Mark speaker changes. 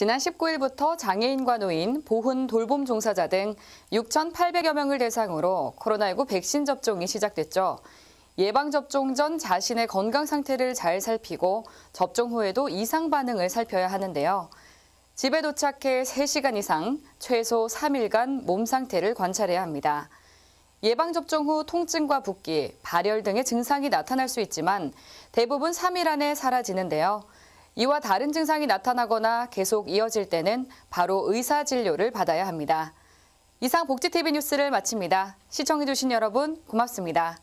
Speaker 1: 지난 19일부터 장애인과 노인, 보훈, 돌봄 종사자 등 6,800여 명을 대상으로 코로나19 백신 접종이 시작됐죠. 예방접종 전 자신의 건강 상태를 잘 살피고 접종 후에도 이상 반응을 살펴야 하는데요. 집에 도착해 3시간 이상, 최소 3일간 몸 상태를 관찰해야 합니다. 예방접종 후 통증과 붓기, 발열 등의 증상이 나타날 수 있지만 대부분 3일 안에 사라지는데요. 이와 다른 증상이 나타나거나 계속 이어질 때는 바로 의사 진료를 받아야 합니다. 이상 복지TV 뉴스를 마칩니다. 시청해주신 여러분 고맙습니다.